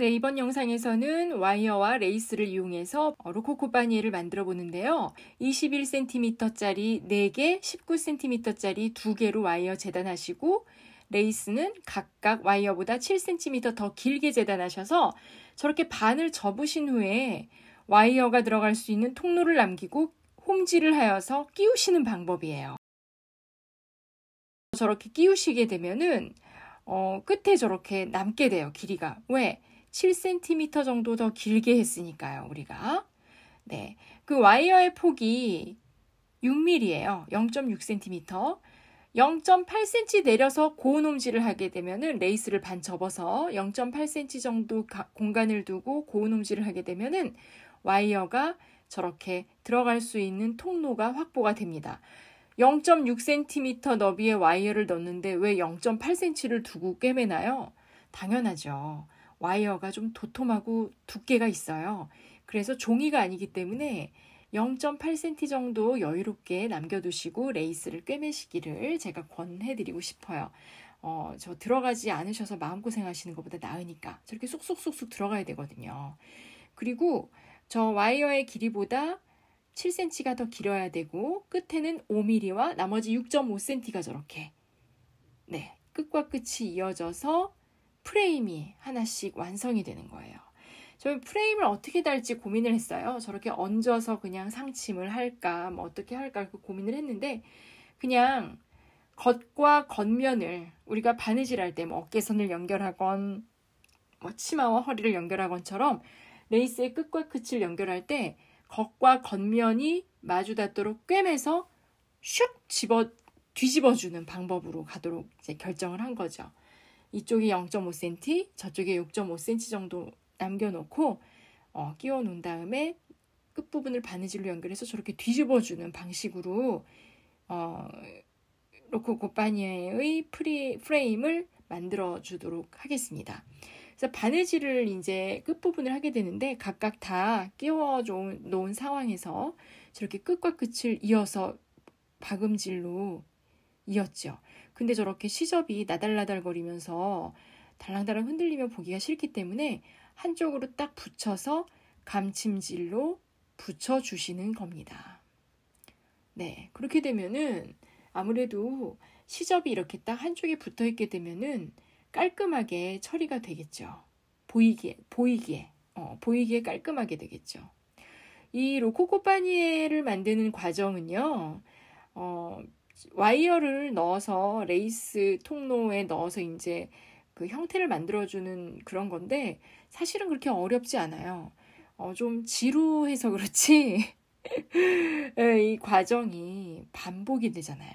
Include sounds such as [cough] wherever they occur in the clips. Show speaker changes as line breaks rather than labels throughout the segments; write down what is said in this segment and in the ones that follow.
네, 이번 영상에서는 와이어와 레이스를 이용해서 로코코 바니에를 만들어 보는데요. 21cm짜리 4개, 19cm짜리 2개로 와이어 재단하시고 레이스는 각각 와이어보다 7cm 더 길게 재단하셔서 저렇게 반을 접으신 후에 와이어가 들어갈 수 있는 통로를 남기고 홈질을 하여서 끼우시는 방법이에요. 저렇게 끼우시게 되면은 어, 끝에 저렇게 남게 돼요, 길이가. 왜? 7cm 정도 더 길게 했으니까요, 우리가. 네. 그 와이어의 폭이 6mm예요. 0.6cm. 0.8cm 내려서 고온홈질을 하게 되면은 레이스를 반 접어서 0.8cm 정도 공간을 두고 고온홈질을 하게 되면은 와이어가 저렇게 들어갈 수 있는 통로가 확보가 됩니다. 0.6cm 너비의 와이어를 넣는데 왜 0.8cm를 두고 꿰매나요? 당연하죠. 와이어가 좀 도톰하고 두께가 있어요. 그래서 종이가 아니기 때문에 0.8cm 정도 여유롭게 남겨두시고 레이스를 꿰매시기를 제가 권해드리고 싶어요. 어, 저 들어가지 않으셔서 마음고생 하시는 것보다 나으니까 저렇게 쏙쏙쏙쏙 들어가야 되거든요. 그리고 저 와이어의 길이보다 7cm가 더 길어야 되고 끝에는 5mm와 나머지 6.5cm가 저렇게 네 끝과 끝이 이어져서 프레임이 하나씩 완성이 되는 거예요. 저는 프레임을 어떻게 달지 고민을 했어요. 저렇게 얹어서 그냥 상침을 할까, 뭐 어떻게 할까 고민을 했는데 그냥 겉과 겉면을 우리가 바느질할 때뭐 어깨선을 연결하건 뭐 치마와 허리를 연결하건처럼 레이스의 끝과 끝을 연결할 때 겉과 겉면이 마주 닿도록 꿰매서 슉 집어 뒤집어주는 방법으로 가도록 결정을 한 거죠. 이쪽이 0.5cm, 저쪽에 6.5cm 정도 남겨놓고 어, 끼워 놓은 다음에 끝부분을 바느질로 연결해서 저렇게 뒤집어주는 방식으로 어, 로코 곱바니에의 프리, 프레임을 만들어 주도록 하겠습니다. 그래서 바느질을 이제 끝부분을 하게 되는데 각각 다 끼워 놓은 상황에서 저렇게 끝과 끝을 이어서 박음질로 이었죠. 근데 저렇게 시접이 나달나달거리면서 달랑달랑 흔들리며 보기가 싫기 때문에 한쪽으로 딱 붙여서 감침질로 붙여주시는 겁니다. 네, 그렇게 되면은 아무래도 시접이 이렇게 딱 한쪽에 붙어 있게 되면은 깔끔하게 처리가 되겠죠. 보이기에, 보이기 어, 보이기 깔끔하게 되겠죠. 이 로코코 파니에를 만드는 과정은요, 어, 와이어를 넣어서 레이스 통로에 넣어서 이제 그 형태를 만들어주는 그런 건데 사실은 그렇게 어렵지 않아요. 어, 좀 지루해서 그렇지 [laughs] 이 과정이 반복이 되잖아요.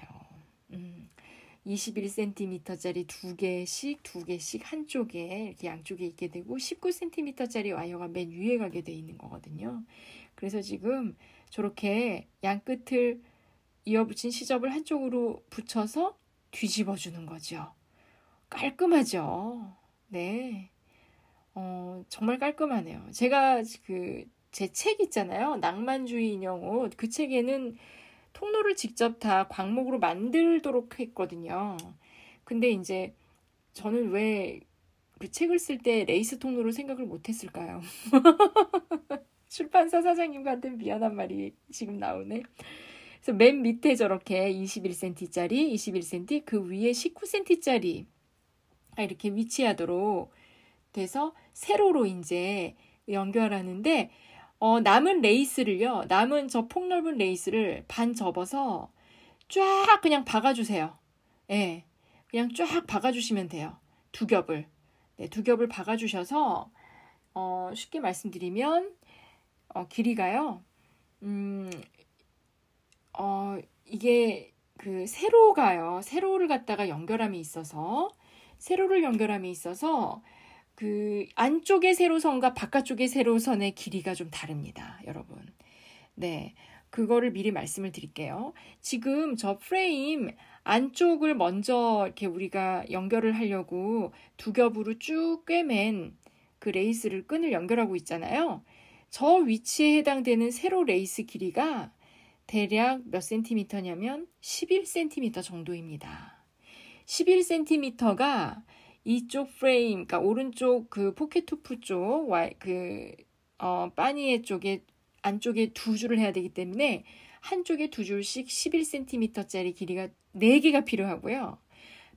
21cm짜리 음, 두 개씩 두 개씩 한쪽에 이렇게 양쪽에 있게 되고 19cm짜리 와이어가 맨 위에 가게 돼 있는 거거든요. 그래서 지금 저렇게 양 끝을 이어붙인 시접을 한쪽으로 붙여서 뒤집어 주는 거죠. 깔끔하죠. 네. 어, 정말 깔끔하네요. 제가 그, 제 책 있잖아요. 낭만주의 인형옷. 그 책에는 통로를 직접 다 광목으로 만들도록 했거든요. 근데 이제 저는 왜 그 책을 쓸 때 레이스 통로를 생각을 못 했을까요? [laughs] 출판사 사장님과한테 미안한 말이 지금 나오네. 그래서 맨 밑에 저렇게 21cm짜리, 21cm, 그 위에 19cm짜리 이렇게 위치하도록 돼서 세로로 이제 연결하는데 어, 남은 레이스를요. 남은 저 폭넓은 레이스를 반 접어서 쫙 그냥 박아주세요. 예. 그냥 쫙 박아주시면 돼요. 두 겹을. 네, 두 겹을 박아주셔서 어, 쉽게 말씀드리면 어, 길이가요. 음, 어, 이게 그 세로가요. 세로를 갖다가 연결함이 있어서 세로를 연결함이 있어서 그 안쪽의 세로선과 바깥쪽의 세로선의 길이가 좀 다릅니다, 여러분. 네. 그거를 미리 말씀을 드릴게요. 지금 저 프레임 안쪽을 먼저 이렇게 우리가 연결을 하려고 두 겹으로 쭉 꿰맨 그 레이스를 끈을 연결하고 있잖아요. 저 위치에 해당되는 세로 레이스 길이가 대략 몇 센티미터냐면 1 1센티미터 정도입니다. 1 1센티미터가 이쪽 프레임, 그러니까 오른쪽 그 포켓 투프 쪽, 그, 어, 빠니에 쪽에, 안쪽에 두 줄을 해야 되기 때문에 한쪽에 두 줄씩 1 1센티미터짜리 길이가 네개가 필요하고요.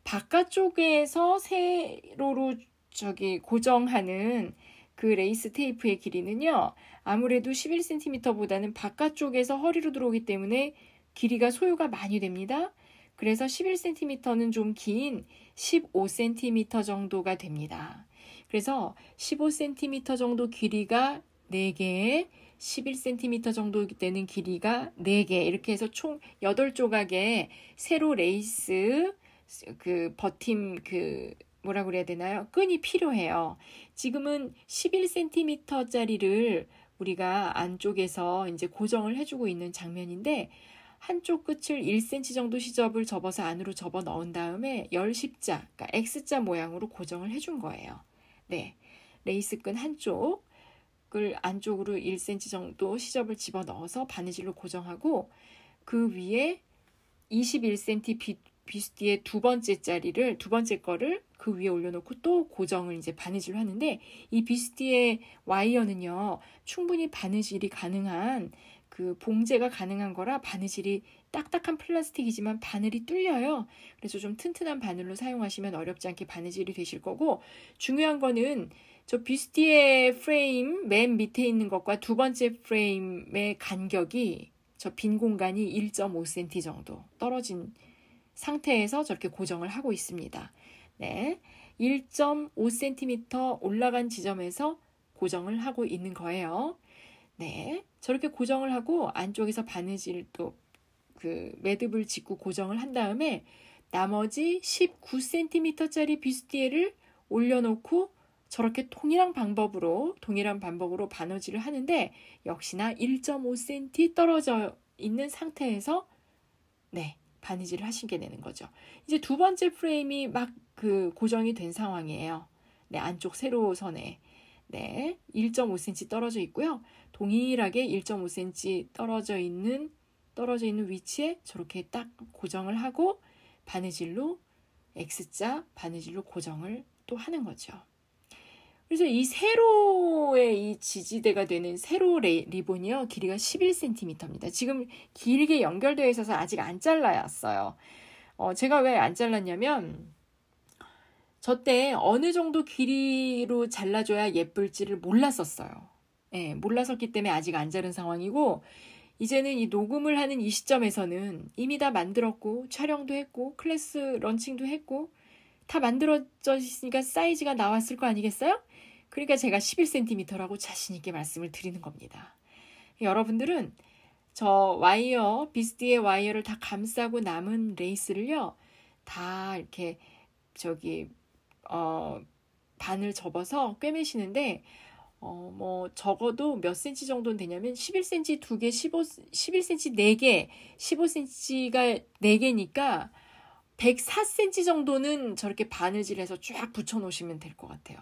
바깥쪽에서 세로로 저기 고정하는 그 레이스 테이프의 길이는요, 아무래도 11cm보다는 바깥쪽에서 허리로 들어오기 때문에 길이가 소요가 많이 됩니다. 그래서 11cm는 좀 긴 15cm 정도가 됩니다. 그래서 15cm 정도 길이가 4개, 11cm 정도 되는 길이가 4개, 이렇게 해서 총 8조각의 세로 레이스, 그 버팀 그 뭐라 그래야 되나요? 끈이 필요해요. 지금은 11cm 짜리를 우리가 안쪽에서 이제 고정을 해주고 있는 장면인데 한쪽 끝을 1cm 정도 시접을 접어서 안으로 접어 넣은 다음에 열십자, 그러니까 X자 모양으로 고정을 해 준 거예요. 네, 레이스끈 한쪽을 안쪽으로 1cm 정도 시접을 집어 넣어서 바느질로 고정하고 그 위에 21cm 비스티의 두 번째 자리를 두 번째 거를 그 위에 올려놓고 또 고정을 이제 바느질을 하는데 이 비스티의 와이어는요 충분히 바느질이 가능한 그 봉제가 가능한 거라 바느질이 딱딱한 플라스틱이지만 바늘이 뚫려요. 그래서 좀 튼튼한 바늘로 사용하시면 어렵지 않게 바느질이 되실 거고 중요한 거는 저 비스티의 프레임 맨 밑에 있는 것과 두 번째 프레임의 간격이 저 빈 공간이 1.5cm 정도 떨어진 상태에서 저렇게 고정을 하고 있습니다. 네. 1.5cm 올라간 지점에서 고정을 하고 있는 거예요. 네. 저렇게 고정을 하고 안쪽에서 바느질 또 그 매듭을 짓고 고정을 한 다음에 나머지 19cm짜리 비스티에를 올려놓고 저렇게 동일한 방법으로 동일한 방법으로 바느질을 하는데 역시나 1.5cm 떨어져 있는 상태에서 네, 바느질을 하시게 되는 거죠. 이제 두 번째 프레임이 막 그 고정이 된 상황이에요. 네, 안쪽 세로선에 네, 1.5cm 떨어져 있고요. 동일하게 1.5cm 떨어져 있는 떨어져 있는 위치에 저렇게 딱 고정을 하고 바느질로 X자 바느질로 고정을 또 하는 거죠. 그래서 이 세로의 이 지지대가 되는 세로 레, 리본이요. 길이가 11cm입니다. 지금 길게 연결되어 있어서 아직 안 잘라왔어요. 어, 제가 왜 안 잘랐냐면 저때 어느 정도 길이로 잘라줘야 예쁠지를 몰랐었어요. 예, 몰랐었기 때문에 아직 안 자른 상황이고 이제는 이 녹음을 하는 이 시점에서는 이미 다 만들었고 촬영도 했고 클래스 런칭도 했고 다 만들어져 있으니까 사이즈가 나왔을 거 아니겠어요? 그러니까 제가 11cm라고 자신있게 말씀을 드리는 겁니다. 여러분들은 저 와이어, 비스디의 와이어를 다 감싸고 남은 레이스를요, 다 이렇게 저기, 어, 반을 접어서 꿰매시는데, 어, 뭐, 적어도 몇센 m 정도는 되냐면, 11cm 두개 15, 11cm 네개 15cm가 네개니까 104cm 정도는 저렇게 바느질해서 쫙 붙여놓으시면 될 것 같아요.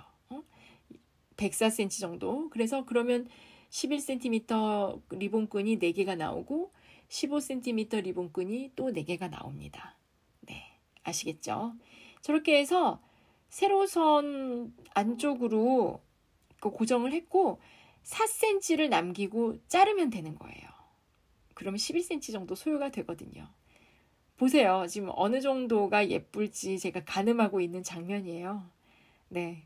104cm 정도. 그래서 그러면 11cm 리본끈이 4개가 나오고 15cm 리본끈이 또 4개가 나옵니다. 네. 아시겠죠? 저렇게 해서 세로선 안쪽으로 그 고정을 했고 4cm를 남기고 자르면 되는 거예요. 그러면 11cm 정도 소요가 되거든요. 보세요. 지금 어느 정도가 예쁠지 제가 가늠하고 있는 장면이에요. 네.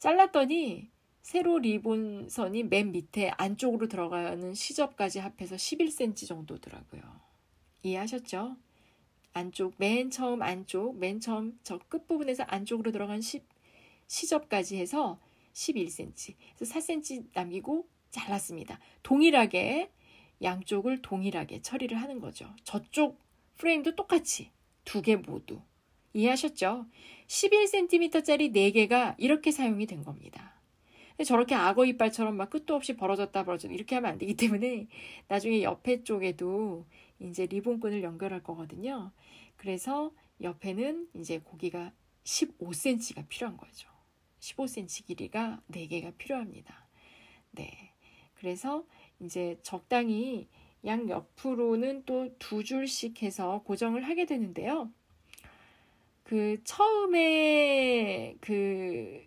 잘랐더니 세로 리본선이 맨 밑에 안쪽으로 들어가는 시접까지 합해서 11cm 정도더라고요. 이해하셨죠? 안쪽, 맨 처음 안쪽, 맨 처음 저 끝부분에서 안쪽으로 들어간 시, 시접까지 해서 11cm, 그래서 4cm 남기고 잘랐습니다. 동일하게 양쪽을 동일하게 처리를 하는 거죠. 저쪽 프레임도 똑같이 두 개 모두. 이해하셨죠? 11cm짜리 4개가 이렇게 사용이 된 겁니다. 저렇게 악어 이빨처럼 막 끝도 없이 벌어졌다 벌어졌다 이렇게 하면 안 되기 때문에 나중에 옆에 쪽에도 이제 리본끈을 연결할 거거든요. 그래서 옆에는 이제 고기가 15cm가 필요한 거죠. 15cm 길이가 4개가 필요합니다. 네. 그래서 이제 적당히 양 옆으로는 또 두 줄씩 해서 고정을 하게 되는데요. 그 처음에 그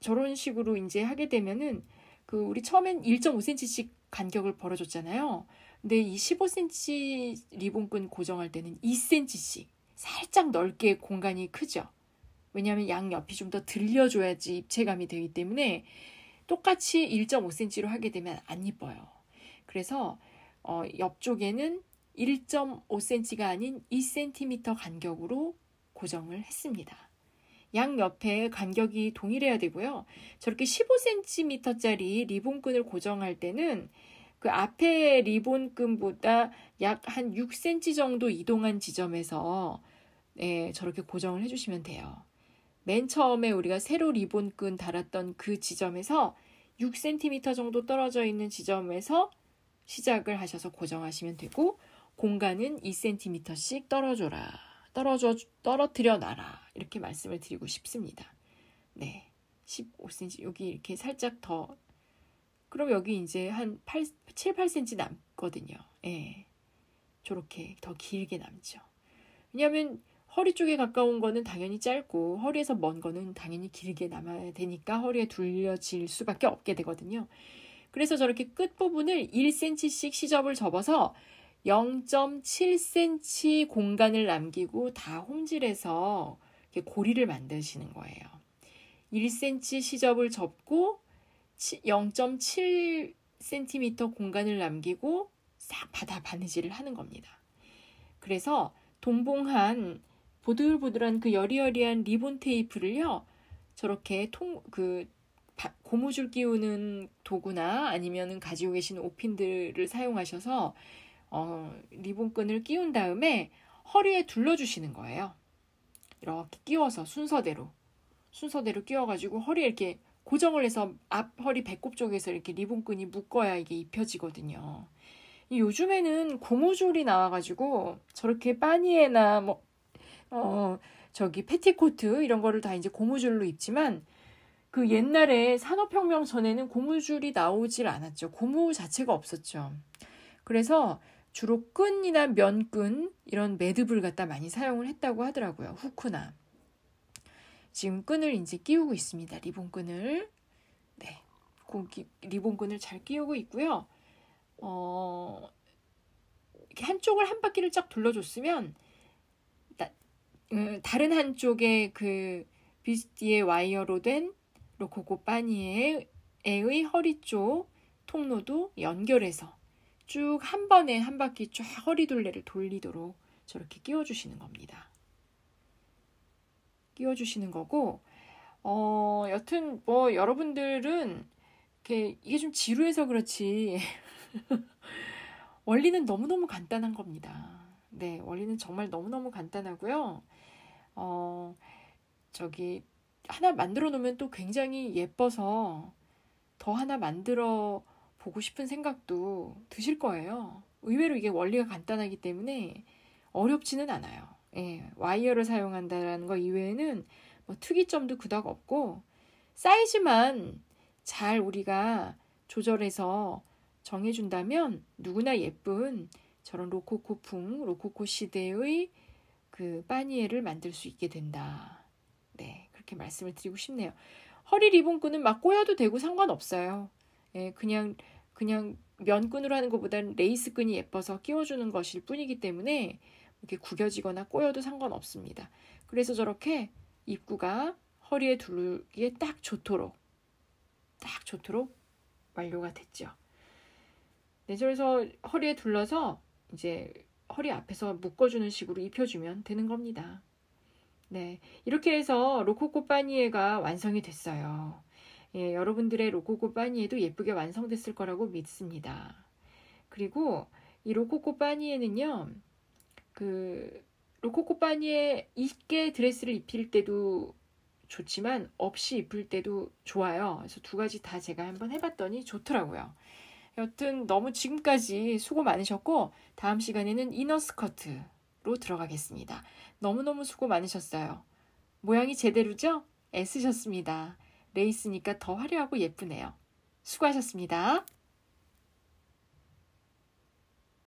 저런 식으로 이제 하게 되면은 그 우리 처음엔 1.5cm씩 간격을 벌어줬잖아요. 근데 이 15cm 리본끈 고정할 때는 2cm씩 살짝 넓게 공간이 크죠. 왜냐하면 양 옆이 좀 더 들려줘야지 입체감이 되기 때문에 똑같이 1.5cm로 하게 되면 안 이뻐요. 그래서 어, 옆쪽에는 1.5cm가 아닌 2cm 간격으로 고정을 했습니다. 양 옆에 간격이 동일해야 되고요. 저렇게 15cm짜리 리본끈을 고정할 때는 그 앞에 리본끈보다 약 한 6cm 정도 이동한 지점에서 예, 저렇게 고정을 해주시면 돼요. 맨 처음에 우리가 세로 리본끈 달았던 그 지점에서 6cm 정도 떨어져 있는 지점에서 시작을 하셔서 고정하시면 되고 공간은 2cm씩 떨어져라 떨어져, 떨어뜨려 놔라. 이렇게 말씀을 드리고 싶습니다. 네. 15cm, 여기 이렇게 살짝 더, 그럼 여기 이제 한 8, 7, 8cm 남거든요. 예. 저렇게 더 길게 남죠. 왜냐하면 허리 쪽에 가까운 거는 당연히 짧고 허리에서 먼 거는 당연히 길게 남아야 되니까 허리에 둘려질 수밖에 없게 되거든요. 그래서 저렇게 끝부분을 1cm씩 시접을 접어서 0.7cm 공간을 남기고 다 홈질해서 고리를 만드시는 거예요. 1cm 시접을 접고 0.7cm 공간을 남기고 싹 받아 바느질을 하는 겁니다. 그래서 동봉한 보들보들한 그 여리여리한 리본 테이프를요, 저렇게 통, 그, 고무줄 끼우는 도구나 아니면 가지고 계신 오핀들을 사용하셔서 어, 리본끈을 끼운 다음에 허리에 둘러주시는 거예요. 이렇게 끼워서 순서대로 순서대로 끼워가지고 허리에 이렇게 고정을 해서 앞 허리 배꼽 쪽에서 이렇게 리본끈이 묶어야 이게 입혀지거든요. 요즘에는 고무줄이 나와가지고 저렇게 빠니에나 뭐 어, 저기 패티코트 이런 거를 다 이제 고무줄로 입지만 그 옛날에 산업혁명 전에는 고무줄이 나오질 않았죠. 고무 자체가 없었죠. 그래서 주로 끈이나 면끈 이런 매듭을 갖다 많이 사용을 했다고 하더라고요. 후크나 지금 끈을 이제 끼우고 있습니다. 리본 끈을 네, 고기, 리본 끈을 잘 끼우고 있고요. 어, 이렇게 한쪽을 한 바퀴를 쫙 둘러줬으면 나, 음, 다른 한쪽에 그 비스티의 와이어로 된 로코코 빠니에의 허리 쪽 통로도 연결해서 쭉한 번에 한 바퀴 쫙 허리둘레를 돌리도록 저렇게 끼워주시는 겁니다. 끼워주시는 거고, 어, 여튼 뭐 여러분들은 이렇게 이게 좀 지루해서 그렇지. [laughs] 원리는 너무너무 간단한 겁니다. 네, 원리는 정말 너무너무 간단하고요. 어, 저기, 하나 만들어 놓으면 또 굉장히 예뻐서 더 하나 만들어 보고 싶은 생각도 드실 거예요. 의외로 이게 원리가 간단하기 때문에 어렵지는 않아요. 예, 와이어를 사용한다라는 거 이외에는 뭐 특이점도 그닥 없고 사이즈만 잘 우리가 조절해서 정해준다면 누구나 예쁜 저런 로코코풍, 로코코 시대의 그바니에를 만들 수 있게 된다. 네, 그렇게 말씀을 드리고 싶네요. 허리 리본끈은 막 꼬여도 되고 상관없어요. 예, 그냥 그냥 면끈으로 하는 것보다는 레이스끈이 예뻐서 끼워주는 것일 뿐이기 때문에 이렇게 구겨지거나 꼬여도 상관없습니다. 그래서 저렇게 입구가 허리에 두르기에 딱 좋도록 딱 좋도록 완료가 됐죠. 네, 그래서 허리에 둘러서 이제 허리 앞에서 묶어주는 식으로 입혀주면 되는 겁니다. 네, 이렇게 해서 로코코 파니에가 완성이 됐어요. 예, 여러분들의 로코코바니에도 예쁘게 완성됐을 거라고 믿습니다. 그리고 이 로코 코바니에는요그 로코 코바니에 있게 드레스를 입힐 때도 좋지만 없이 입을 때도 좋아요. 그래서 두 가지 다 제가 한번 해봤더니 좋더라고요. 여튼 너무 지금까지 수고 많으셨고 다음 시간에는 이너 스커트로 들어가겠습니다. 너무너무 수고 많으셨어요. 모양이 제대로죠? 애쓰셨습니다. 레이스니까 더 화려하고 예쁘네요. 수고하셨습니다.